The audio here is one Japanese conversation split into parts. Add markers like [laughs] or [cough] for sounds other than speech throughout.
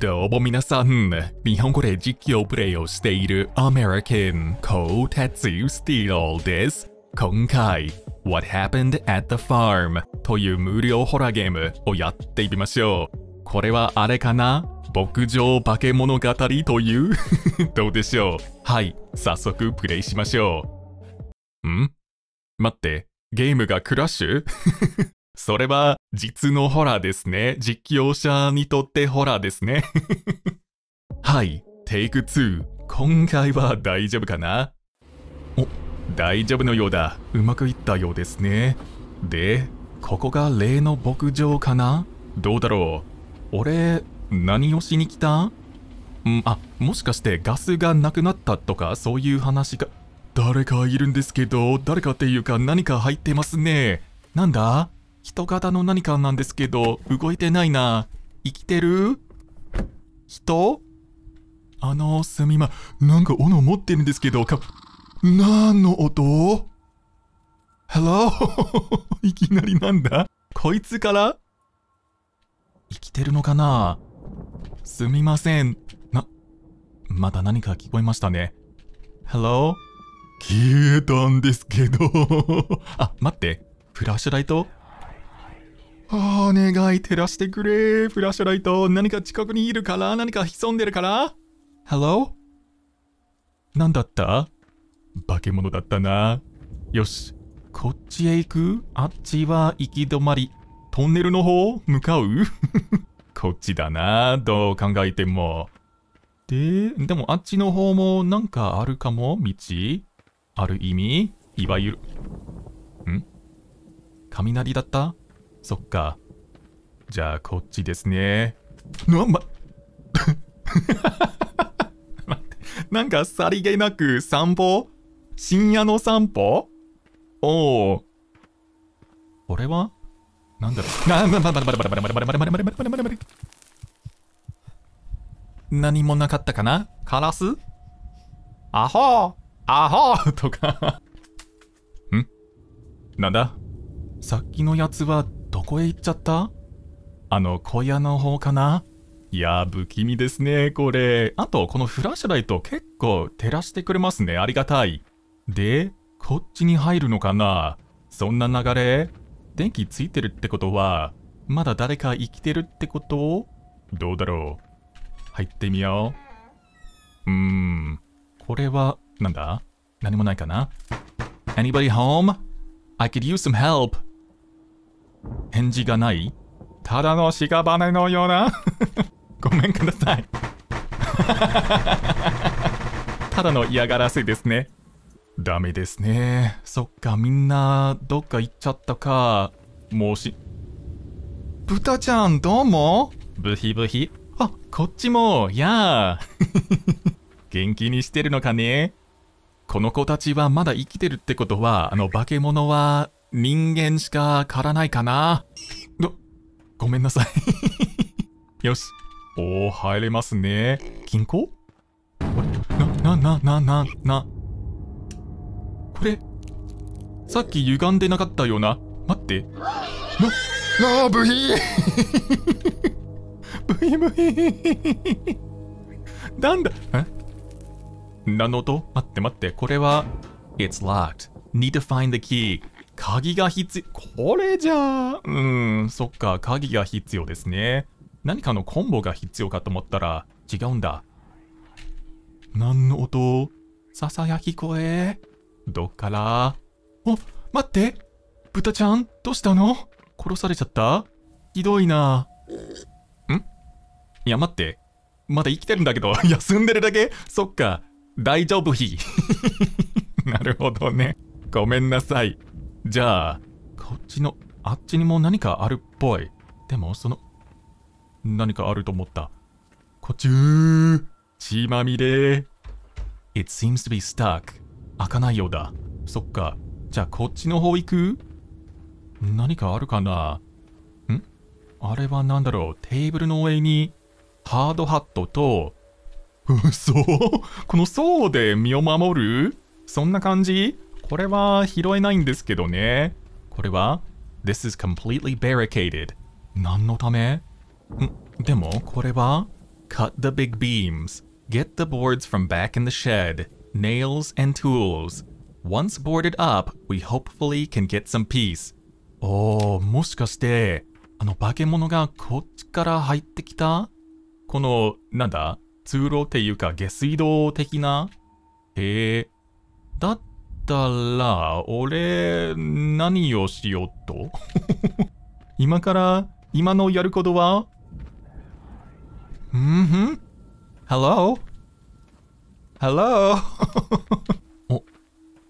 どうも皆さん、日本語で実況プレイをしているアメリカン、コウタツユスティールです。今回、What Happened at the Farm という無料ホラーゲームをやってみましょう。これはあれかな牧場化け物語という [laughs] どうでしょうはい、早速プレイしましょう。ん待って、ゲームがクラッシュ [laughs] それは実のホラーですね。実況者にとってホラーですね。[laughs] はい、テイク2。今回は大丈夫かなお、大丈夫のようだ。うまくいったようですね。で、ここが例の牧場かなどうだろう俺、何をしに来たんあ、もしかしてガスがなくなったとかそういう話が。誰かいるんですけど、誰かっていうか何か入ってますね。なんだ人型の何かなんですけど、動いてないな。生きてる人あの、すみま、なんか斧持ってるんですけど、か、何の音 ?Hello? [laughs] いきなりなんだこいつから生きてるのかなすみません。な、また何か聞こえましたね。Hello? 消えたんですけど [laughs] あ、待って。フラッシュライトああ、願い照らしてくれ。フラッシュライト、何か近くにいるから何か潜んでるから ?Hello? 何だった化け物だったな。よし、こっちへ行くあっちは行き止まり。トンネルの方向かう [laughs] こっちだな。どう考えても。で、でもあっちの方もなんかあるかも道ある意味いわゆる。ん雷だったそっか。じゃあ、こっちですね。な、ま、[laughs] なんかさりげなく散歩深夜の散歩おお。これはなんだろう [laughs] な、ま、な、ま、ま、ま、ま、な、ま、ま、ま、ま、な、ま、ま、ま、ま、な、ま、ま、何もなかったかなカラスアホアホとかんなんださっきのやつはどこへ行っちゃったあの小屋の方かないや不気味ですねこれあとこのフラッシュライト結構照らしてくれますねありがたいでこっちに入るのかなそんな流れ電気ついてるってことはまだ誰か生きてるってことどうだろう入ってみよううーんこれはなんだ何もないかな Anybody home? I could use some help 返事がないただの屍のような [laughs] ごめんください [laughs] ただの嫌がらせですねダメですねそっかみんなどっか行っちゃったかもうし豚ちゃんどうもブヒブヒあこっちもやあ [laughs] 元気にしてるのかねこの子たちはまだ生きてるってことはあの化け物は人間しか狩らないかな。ご、ごめんなさい [laughs] よし。おー、入れますね。銀行な、な、な、な、な。これ、さっき歪んでなかったような。待って。な、な、ブヒー [laughs] ブヒブヒなんだえ何の音待って待って。これは、It's locked. Need to find the key. 鍵が必要。これじゃあ、うん、そっか、鍵が必要ですね。何かのコンボが必要かと思ったら、違うんだ。何の音ささやき声どっからお、待って豚ちゃん、どうしたの殺されちゃったひどいな。んいや、待って。まだ生きてるんだけど、[laughs] 休んでるだけそっか、大丈夫ひ。[laughs] なるほどね。ごめんなさい。じゃあ、こっちの、あっちにも何かあるっぽい。でも、その、何かあると思った。こっちゅー、血まみれ。It seems to be stuck. 開かないようだ。そっか。じゃあ、こっちの方行く何かあるかなんあれは何だろう。テーブルの上に、ハードハットと、嘘 [laughs] この層で身を守るそんな感じこれは拾えないんですけどね。これは ?This is completely barricaded. 何のためん、でもこれは ?Cut the big beams. Get the boards from back in the shed. Nails and tools. Once boarded up, we hopefully can get some peace. おー、もしかして、あの化け物がこっちから入ってきたこの、なんだ通路っていうか下水道的なへえ。だったら、俺、何をしようと [laughs] 今から、今のやることはんん ?Hello? Hello? [laughs] お、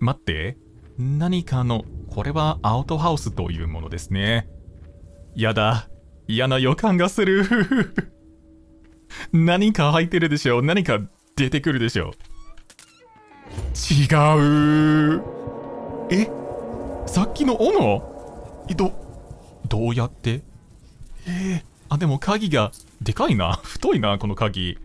待って。何かの、これはアウトハウスというものですね。やだ。嫌な予感がする。[laughs] 何か入ってるでしょう。何か出てくるでしょう。違うえさっきの斧どどうやってえー、あでも鍵がでかいな太いなこの鍵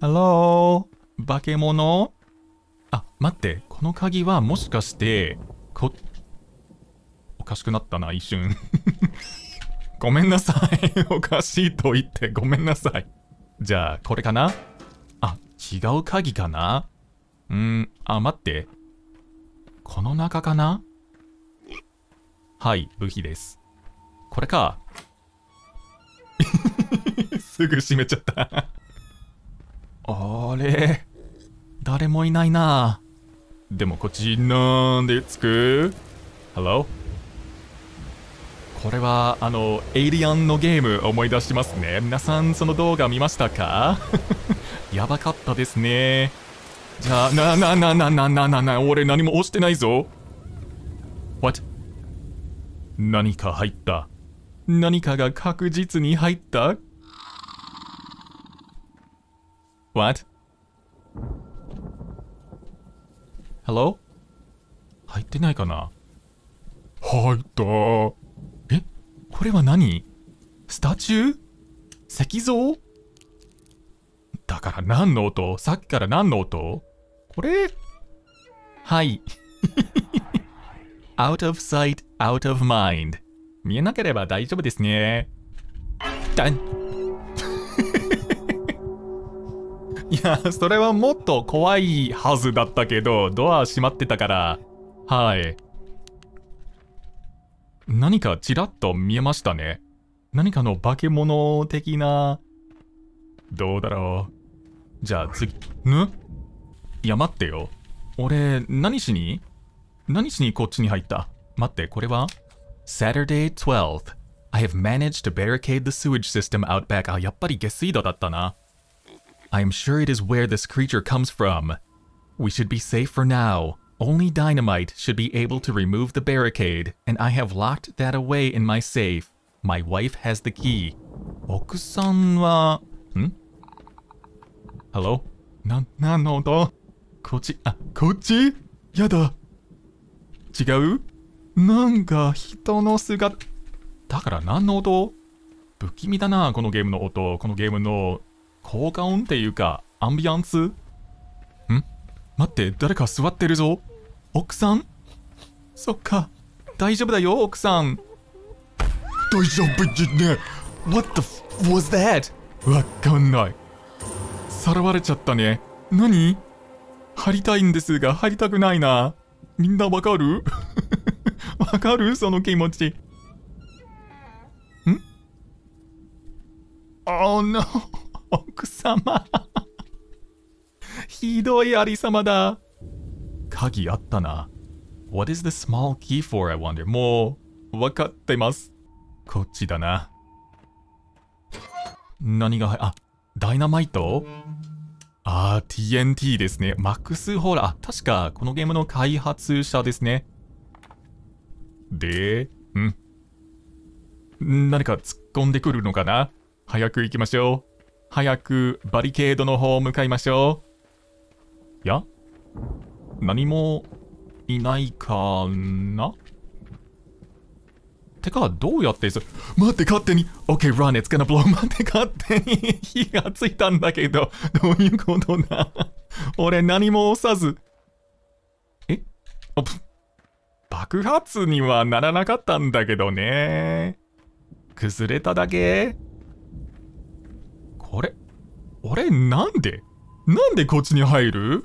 ハロー化け物あ待ってこの鍵はもしかしてこおかしくなったな一瞬 [laughs] ごめんなさいおかしいと言ってごめんなさいじゃあこれかなあ違う鍵かなうん、あ、待って。この中かなはい、武器です。これか。[laughs] すぐ閉めちゃったあれ誰もいないなでもこっちなんでつく ?Hello? これはあのエイリアンのゲーム思い出しますね皆さんその動画見ましたか [laughs] やばかったですねじゃな、な、な、な、な、な、な、な、俺何も押してないぞ。What? 何か入った。何かが確実に入った ?What? Hello? 入ってないかな入ったえこれは何スタチュー石像だから何の音さっきから何の音これはい。[laughs] out of sight, out of mind。見えなければ大丈夫ですね。だん [laughs] いや、それはもっと怖いはずだったけど、ドア閉まってたから。はい。何かちらっと見えましたね。何かの化け物的な。どうだろう。じゃあ次、ぬいや、待ってよ。俺、何しに何しにこっちに入った待って、これは ?Saturday 12th. I have managed to barricade the sewage system out back. あ、やっぱり下水道だったな。I'm ah, sure it is where this creature comes from. We should be safe for now. Only dynamite should be able to remove the barricade, and I have locked that away in my safe. My wife has the key. 奥さんは、ん ?Hello? な、なのだこっち、あ、こっちやだ。違うなんか人の姿。だから何の音不気味だな、このゲームの音。このゲームの効果音っていうか、アンビアンスん待って、誰か座ってるぞ。奥さんそっか。大丈夫だよ、奥さん。大丈夫じゃね What the f was that? わかんない。さらわれちゃったね。何貼りたいんですが、貼りたくないな。みんなわかる [laughs] わかるその気持ち。んお h な奥様ひどいありさまだ。鍵あったな。What is the small key for, I wonder? もう、わかってます。こっちだな。何が、あ、ダイナマイトあー、TNT ですね。マックスホーラー。あ、確か、このゲームの開発者ですね。で、うん。何か突っ込んでくるのかな早く行きましょう。早くバリケードの方向かいましょう。いや何もいないかなてか、どうやってする待って、勝手に o k run, it's gonna blow! [laughs] 待って、勝手に火がついたんだけど、[laughs] どういうことだ [laughs] 俺何も押さず。えお爆発にはならなかったんだけどね。崩れただけこれ、俺なんでなんでこっちに入る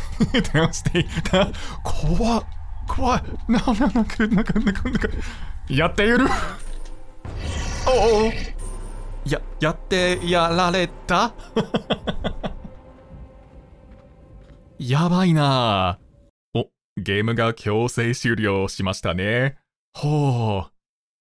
[laughs] 電話していた怖っ怖いなななんかなんかなんかなんかやっているおおややってやられたやばいなおゲームが強制終了しましたねほ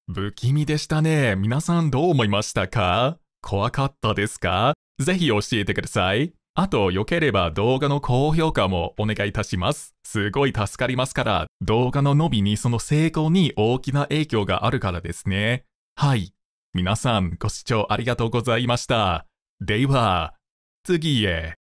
う不気味でしたね皆さんどう思いましたか怖かったですかぜひ教えてくださいあと、良ければ動画の高評価もお願いいたします。すごい助かりますから、動画の伸びにその成功に大きな影響があるからですね。はい。皆さん、ご視聴ありがとうございました。では、次へ。